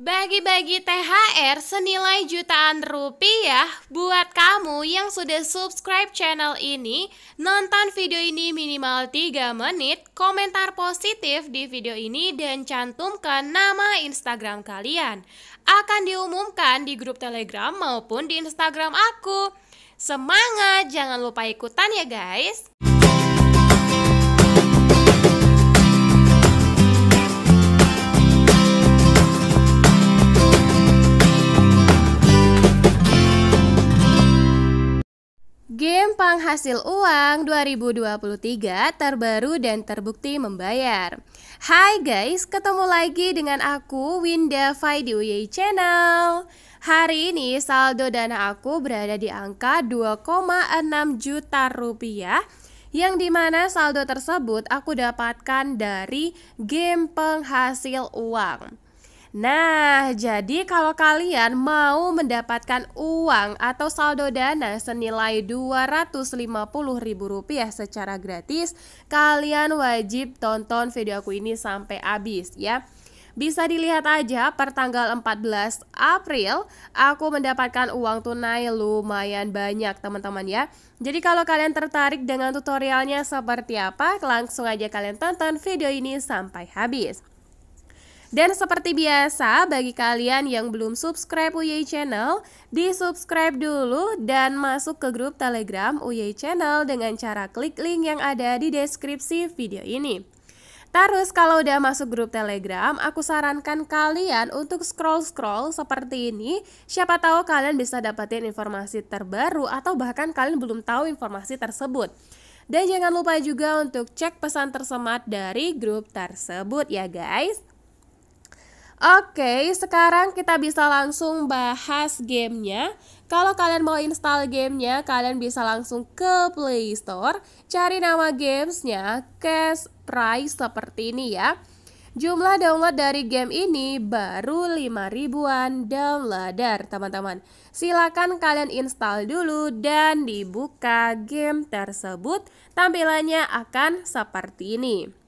Bagi-bagi THR senilai jutaan rupiah ya buat kamu yang sudah subscribe channel ini, nonton video ini minimal 3 menit, komentar positif di video ini dan cantumkan nama Instagram kalian. Akan diumumkan di grup Telegram maupun di Instagram aku. Semangat, jangan lupa ikutan ya guys. Game penghasil uang 2023 terbaru dan terbukti membayar. Hai guys, ketemu lagi dengan aku Winda Fai di UY Channel. Hari ini saldo dana aku berada di angka 2,6 juta rupiah yang dimana saldo tersebut aku dapatkan dari game penghasil uang. Nah, jadi kalau kalian mau mendapatkan uang atau saldo dana senilai Rp250.000 secara gratis, kalian wajib tonton video aku ini sampai habis ya. Bisa dilihat aja per tanggal 14 April aku mendapatkan uang tunai lumayan banyak teman-teman ya. Jadi kalau kalian tertarik dengan tutorialnya seperti apa, langsung aja kalian tonton video ini sampai habis. Dan seperti biasa, bagi kalian yang belum subscribe UY Channel, di-subscribe dulu dan masuk ke grup Telegram UY Channel dengan cara klik link yang ada di deskripsi video ini. Terus kalau udah masuk grup Telegram, aku sarankan kalian untuk scroll-scroll seperti ini. Siapa tahu kalian bisa dapetin informasi terbaru atau bahkan kalian belum tahu informasi tersebut. Dan jangan lupa juga untuk cek pesan tersemat dari grup tersebut ya guys. Oke, sekarang kita bisa langsung bahas gamenya. Kalau kalian mau install gamenya, kalian bisa langsung ke Play Store, cari nama gamesnya, Cash Price seperti ini ya. Jumlah download dari game ini baru 5 ribuan downloader, teman-teman. Silakan kalian install dulu dan dibuka game tersebut. Tampilannya akan seperti ini.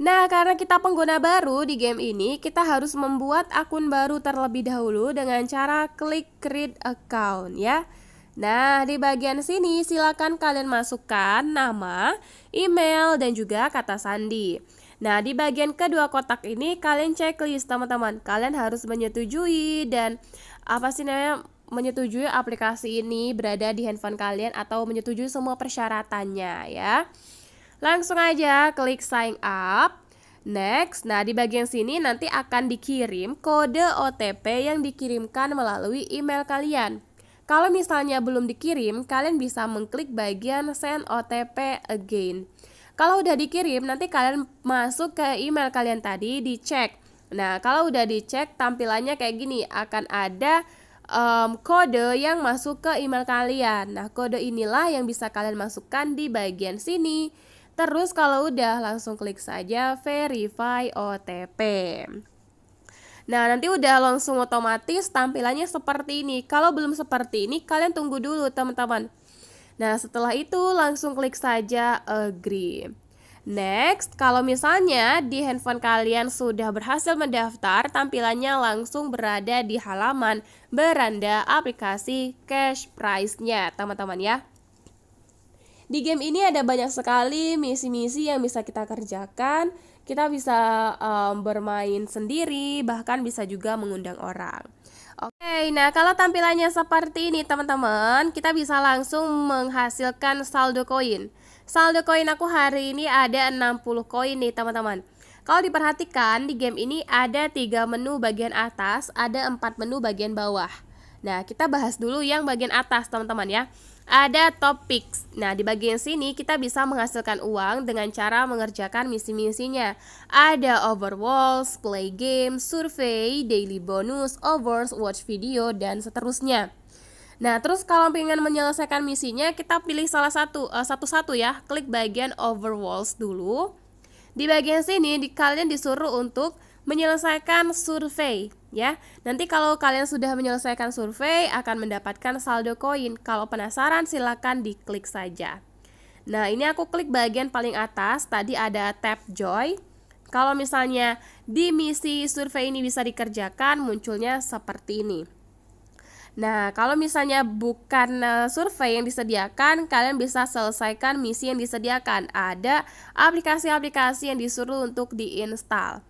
Nah, karena kita pengguna baru di game ini, kita harus membuat akun baru terlebih dahulu dengan cara klik create account ya. Nah, di bagian sini silakan kalian masukkan nama, email, dan juga kata sandi. Nah, di bagian kedua kotak ini kalian checklist teman-teman. Kalian harus menyetujui dan apa sih namanya menyetujui aplikasi ini berada di handphone kalian atau menyetujui semua persyaratannya ya. Langsung aja klik sign up. Next, nah di bagian sini nanti akan dikirim kode OTP yang dikirimkan melalui email kalian. Kalau misalnya belum dikirim, kalian bisa mengklik bagian send OTP again. Kalau udah dikirim, nanti kalian masuk ke email kalian tadi, dicek. Nah, kalau udah dicek, tampilannya kayak gini, akan ada um, kode yang masuk ke email kalian. Nah, kode inilah yang bisa kalian masukkan di bagian sini. Terus kalau udah langsung klik saja verify OTP. Nah, nanti udah langsung otomatis tampilannya seperti ini. Kalau belum seperti ini, kalian tunggu dulu, teman-teman. Nah, setelah itu langsung klik saja agree. Next, kalau misalnya di handphone kalian sudah berhasil mendaftar, tampilannya langsung berada di halaman beranda aplikasi cash Price nya teman-teman ya. Di game ini ada banyak sekali misi-misi yang bisa kita kerjakan. Kita bisa um, bermain sendiri, bahkan bisa juga mengundang orang. Oke, nah kalau tampilannya seperti ini teman-teman, kita bisa langsung menghasilkan saldo koin. Saldo koin aku hari ini ada 60 koin nih teman-teman. Kalau diperhatikan di game ini ada tiga menu bagian atas, ada empat menu bagian bawah. Nah, kita bahas dulu yang bagian atas teman-teman ya. Ada topik. Nah, di bagian sini kita bisa menghasilkan uang dengan cara mengerjakan misi-misinya. Ada overwalls, play game, survei, daily bonus, awards, watch video, dan seterusnya. Nah, terus kalau ingin menyelesaikan misinya, kita pilih salah satu eh, satu-satu uh, ya. Klik bagian overwalls dulu. Di bagian sini di, kalian disuruh untuk menyelesaikan survei ya. Nanti kalau kalian sudah menyelesaikan survei akan mendapatkan saldo koin. Kalau penasaran silakan diklik saja. Nah, ini aku klik bagian paling atas, tadi ada tab joy. Kalau misalnya di misi survei ini bisa dikerjakan, munculnya seperti ini. Nah, kalau misalnya bukan eh, survei yang disediakan, kalian bisa selesaikan misi yang disediakan. Ada aplikasi-aplikasi yang disuruh untuk diinstal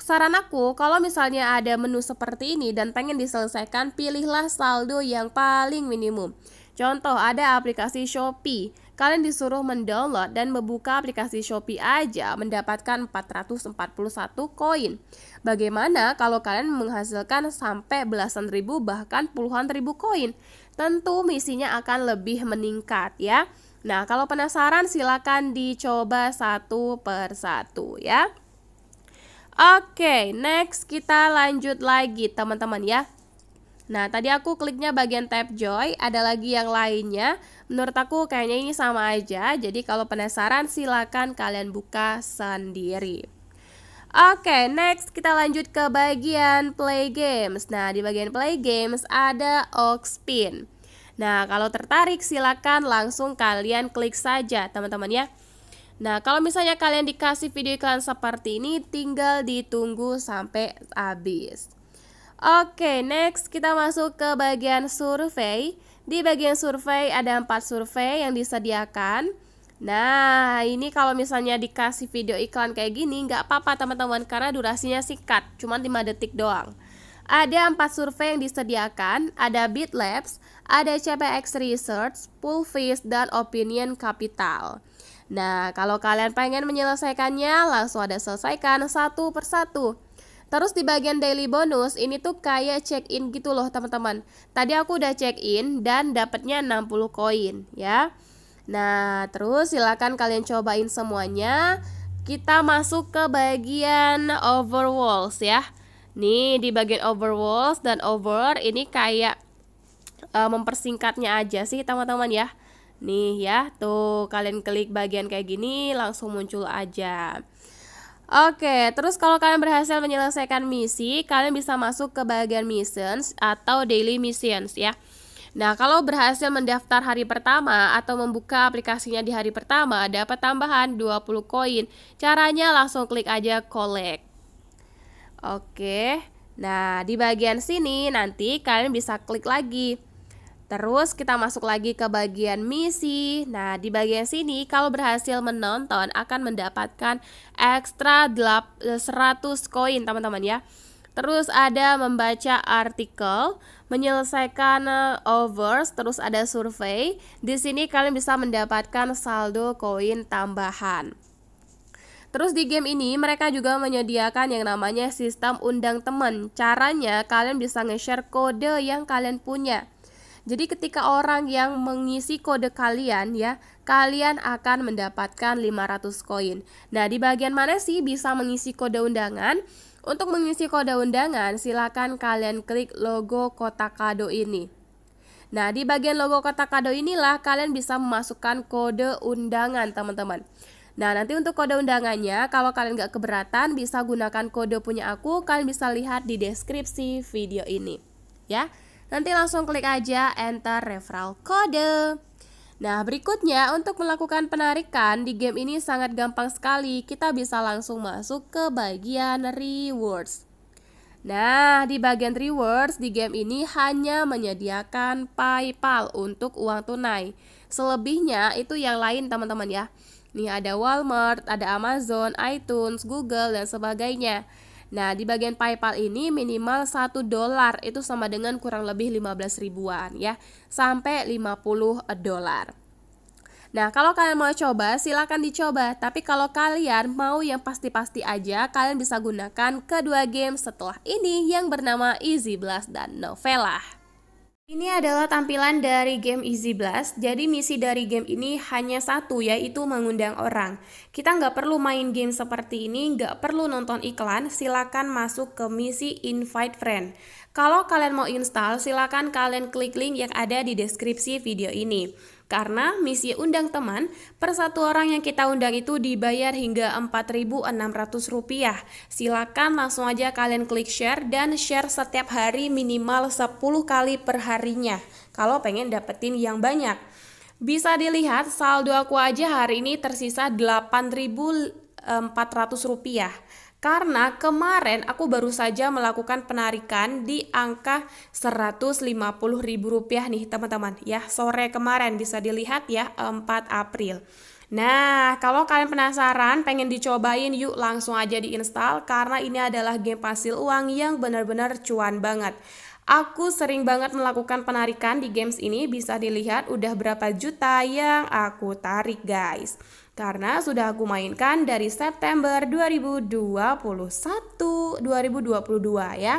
saran aku, kalau misalnya ada menu seperti ini dan pengen diselesaikan, pilihlah saldo yang paling minimum. Contoh, ada aplikasi Shopee. Kalian disuruh mendownload dan membuka aplikasi Shopee aja mendapatkan 441 koin. Bagaimana kalau kalian menghasilkan sampai belasan ribu bahkan puluhan ribu koin? Tentu misinya akan lebih meningkat ya. Nah, kalau penasaran silakan dicoba satu per satu ya. Oke, next kita lanjut lagi teman-teman ya. Nah, tadi aku kliknya bagian tab Joy, ada lagi yang lainnya. Menurut aku kayaknya ini sama aja, jadi kalau penasaran silakan kalian buka sendiri. Oke, next kita lanjut ke bagian play games. Nah, di bagian play games ada Oxpin. Nah, kalau tertarik silakan langsung kalian klik saja, teman-teman ya. Nah, kalau misalnya kalian dikasih video iklan seperti ini, tinggal ditunggu sampai habis. Oke, next kita masuk ke bagian survei. Di bagian survei ada empat survei yang disediakan. Nah, ini kalau misalnya dikasih video iklan kayak gini, nggak apa-apa teman-teman, karena durasinya singkat, cuma 5 detik doang. Ada empat survei yang disediakan, ada Bitlabs ada CPX Research, Pullfish, dan Opinion Capital. Nah, kalau kalian pengen menyelesaikannya, langsung ada selesaikan satu persatu. Terus di bagian daily bonus ini tuh kayak check in gitu loh teman-teman. Tadi aku udah check in dan dapatnya 60 koin ya. Nah, terus silakan kalian cobain semuanya. Kita masuk ke bagian walls ya. Nih di bagian walls dan over ini kayak uh, mempersingkatnya aja sih teman-teman ya. Nih ya, tuh kalian klik bagian kayak gini langsung muncul aja. Oke, terus kalau kalian berhasil menyelesaikan misi, kalian bisa masuk ke bagian missions atau daily missions ya. Nah, kalau berhasil mendaftar hari pertama atau membuka aplikasinya di hari pertama, dapat tambahan 20 koin. Caranya langsung klik aja collect. Oke. Nah, di bagian sini nanti kalian bisa klik lagi. Terus kita masuk lagi ke bagian misi. Nah, di bagian sini kalau berhasil menonton akan mendapatkan ekstra 100 eh, koin, teman-teman ya. Terus ada membaca artikel, menyelesaikan eh, overs, terus ada survei. Di sini kalian bisa mendapatkan saldo koin tambahan. Terus di game ini mereka juga menyediakan yang namanya sistem undang teman. Caranya kalian bisa nge-share kode yang kalian punya. Jadi ketika orang yang mengisi kode kalian ya, kalian akan mendapatkan 500 koin. Nah, di bagian mana sih bisa mengisi kode undangan? Untuk mengisi kode undangan, silakan kalian klik logo kotak kado ini. Nah, di bagian logo kotak kado inilah kalian bisa memasukkan kode undangan, teman-teman. Nah, nanti untuk kode undangannya, kalau kalian nggak keberatan, bisa gunakan kode punya aku. Kalian bisa lihat di deskripsi video ini, ya. Nanti langsung klik aja enter referral code. Nah, berikutnya untuk melakukan penarikan di game ini sangat gampang sekali. Kita bisa langsung masuk ke bagian rewards. Nah, di bagian rewards di game ini hanya menyediakan PayPal untuk uang tunai. Selebihnya itu yang lain teman-teman ya. Nih ada Walmart, ada Amazon, iTunes, Google dan sebagainya. Nah, di bagian PayPal ini minimal 1 dolar itu sama dengan kurang lebih 15 ribuan ya, sampai 50 dolar. Nah, kalau kalian mau coba, silahkan dicoba. Tapi kalau kalian mau yang pasti-pasti aja, kalian bisa gunakan kedua game setelah ini yang bernama Easy Blast dan Novella. Ini adalah tampilan dari game Easy Blast. Jadi misi dari game ini hanya satu yaitu mengundang orang. Kita nggak perlu main game seperti ini, nggak perlu nonton iklan, silakan masuk ke misi invite friend. Kalau kalian mau install, silakan kalian klik link yang ada di deskripsi video ini. Karena misi undang teman, per satu orang yang kita undang itu dibayar hingga Rp4.600. Silakan langsung aja kalian klik share dan share setiap hari minimal 10 kali harinya kalau pengen dapetin yang banyak. Bisa dilihat saldo aku aja hari ini tersisa Rp8.400. Karena kemarin aku baru saja melakukan penarikan di angka Rp150.000 nih teman-teman. Ya, sore kemarin bisa dilihat ya 4 April. Nah, kalau kalian penasaran, pengen dicobain, yuk langsung aja diinstal karena ini adalah game pasil uang yang benar-benar cuan banget. Aku sering banget melakukan penarikan di games ini, bisa dilihat udah berapa juta yang aku tarik guys. Karena sudah aku mainkan dari September 2021, 2022 ya.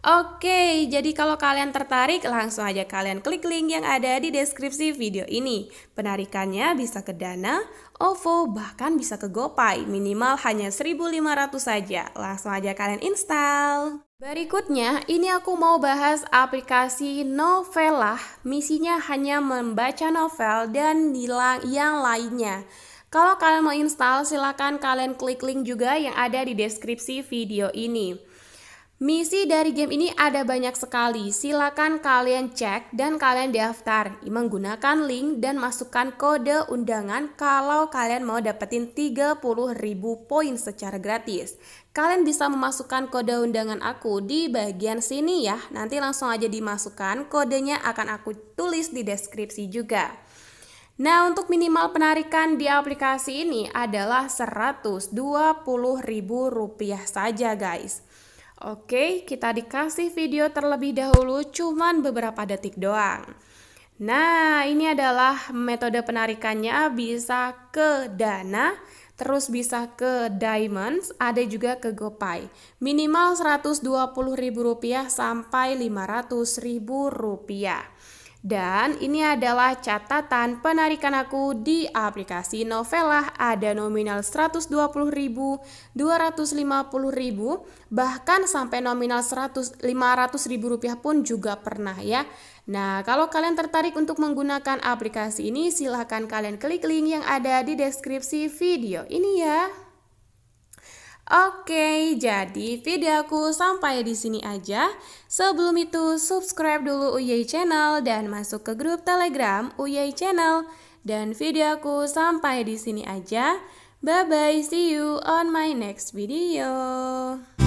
Oke, jadi kalau kalian tertarik langsung aja kalian klik link yang ada di deskripsi video ini. Penarikannya bisa ke Dana, OVO, bahkan bisa ke GoPay, minimal hanya 1.500 saja. Langsung aja kalian install. Berikutnya, ini aku mau bahas aplikasi novela. Misinya hanya membaca novel dan yang lainnya. Kalau kalian mau install, silahkan kalian klik link juga yang ada di deskripsi video ini. Misi dari game ini ada banyak sekali, silakan kalian cek dan kalian daftar menggunakan link dan masukkan kode undangan kalau kalian mau dapetin 30.000 poin secara gratis. Kalian bisa memasukkan kode undangan aku di bagian sini ya, nanti langsung aja dimasukkan, kodenya akan aku tulis di deskripsi juga. Nah, untuk minimal penarikan di aplikasi ini adalah Rp120.000 saja guys. Oke, kita dikasih video terlebih dahulu cuman beberapa detik doang. Nah, ini adalah metode penarikannya bisa ke dana, terus bisa ke diamonds, ada juga ke gopay. Minimal Rp120.000 sampai Rp500.000. Dan ini adalah catatan penarikan aku di aplikasi Novella ada nominal 120.000, 250.000, bahkan sampai nominal 100 500.000 rupiah pun juga pernah ya. Nah, kalau kalian tertarik untuk menggunakan aplikasi ini, silahkan kalian klik link yang ada di deskripsi video ini ya. Oke, jadi video aku sampai di sini aja. Sebelum itu, subscribe dulu UY Channel dan masuk ke grup Telegram UY Channel. Dan video aku sampai di sini aja. Bye-bye, see you on my next video.